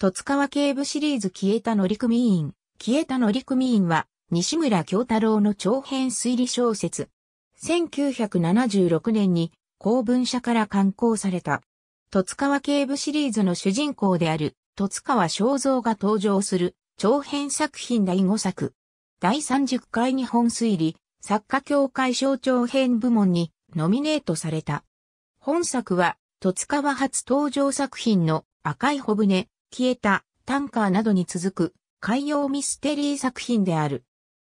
戸塚川警部シリーズ消えた乗組員。消えた乗組員は、西村京太郎の長編推理小説。1976年に、公文社から刊行された。戸塚川警部シリーズの主人公である、戸塚川正造が登場する、長編作品第5作。第30回日本推理、作家協会省長編部門に、ノミネートされた。本作は、戸塚川初登場作品の赤い帆舟、消えた、タンカーなどに続く海洋ミステリー作品である。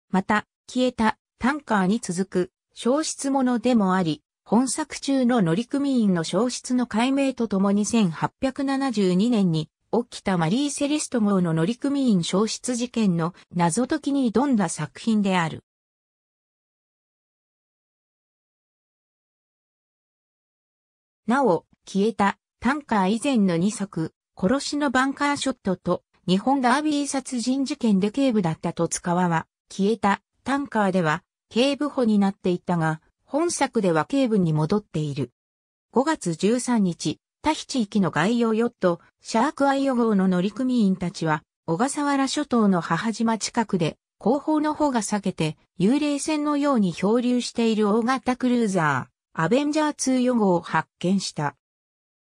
また、消えた、タンカーに続く消失者でもあり、本作中の乗組員の消失の解明とともに1872年に起きたマリー・セレスト号の乗組員消失事件の謎解きに挑んだ作品である。なお、消えた、タンカー以前の2作、殺しのバンカーショットと日本ダービー殺人事件で警部だった戸塚は消えたタンカーでは警部補になっていたが、本作では警部に戻っている。5月13日、タヒチ行きの外洋ヨット、シャークアイオ号の乗組員たちは、小笠原諸島の母島近くで、後方の方が避けて、幽霊船のように漂流している大型クルーザー、アベンジャー2予号を発見した。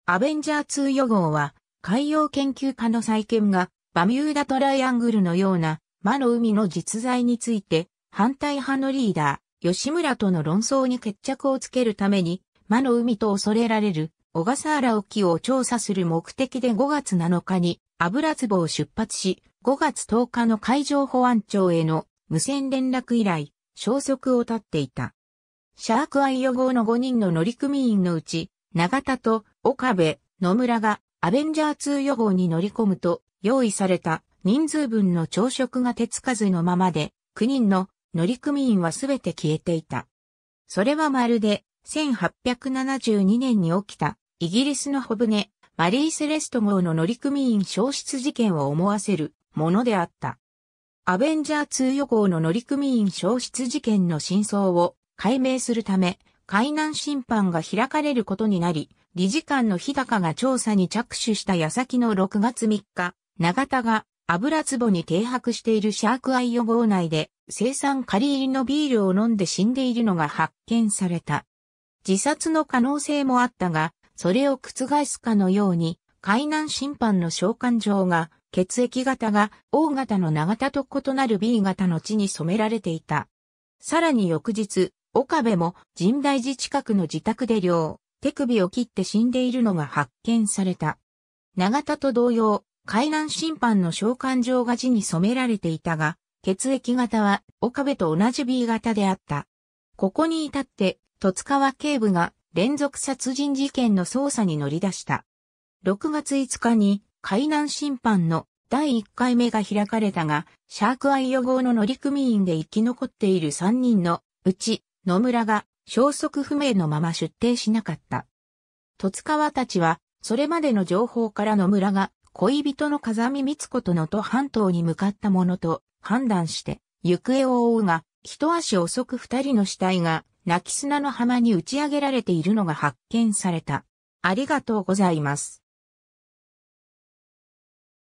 アベンジャー2予号は、海洋研究家の再建が、バミューダトライアングルのような、魔の海の実在について、反対派のリーダー、吉村との論争に決着をつけるために、魔の海と恐れられる、小笠原沖を調査する目的で5月7日に、油壺を出発し、5月10日の海上保安庁への無線連絡以来、消息を絶っていた。シャークアイ予防の5人の乗組員のうち、長田と岡部、野村がアベンジャー2予報に乗り込むと、用意された人数分の朝食が手つかずのままで、9人の乗組員はすべて消えていた。それはまるで、1872年に起きた、イギリスの小船、マリー・セレスト号の乗組員消失事件を思わせるものであった。アベンジャー2予報の乗組員消失事件の真相を解明するため、海難審判が開かれることになり、理事官の日高が調査に着手した矢先の6月3日、長田が油壺に停泊しているシャークアイ予防内で生産仮入りのビールを飲んで死んでいるのが発見された。自殺の可能性もあったが、それを覆すかのように、海南審判の召喚状が、血液型が O 型の長田と異なる B 型の地に染められていた。さらに翌日、岡部も神大寺近くの自宅で寮、手首を切って死んでいるのが発見された。永田と同様、海南審判の召喚状が字に染められていたが、血液型は岡部と同じ B 型であった。ここに至って、戸塚は警部が連続殺人事件の捜査に乗り出した。6月5日に海南審判の第1回目が開かれたが、シャークアイ予防の乗組員で生き残っている3人のうち野村が消息不明のまま出廷しなかった。戸塚川たちは、それまでの情報から野村が恋人の風見光子と能登半島に向かったものと判断して行方を追うが、一足遅く二人の死体が泣き砂の浜に打ち上げられているのが発見された。ありがとうございます。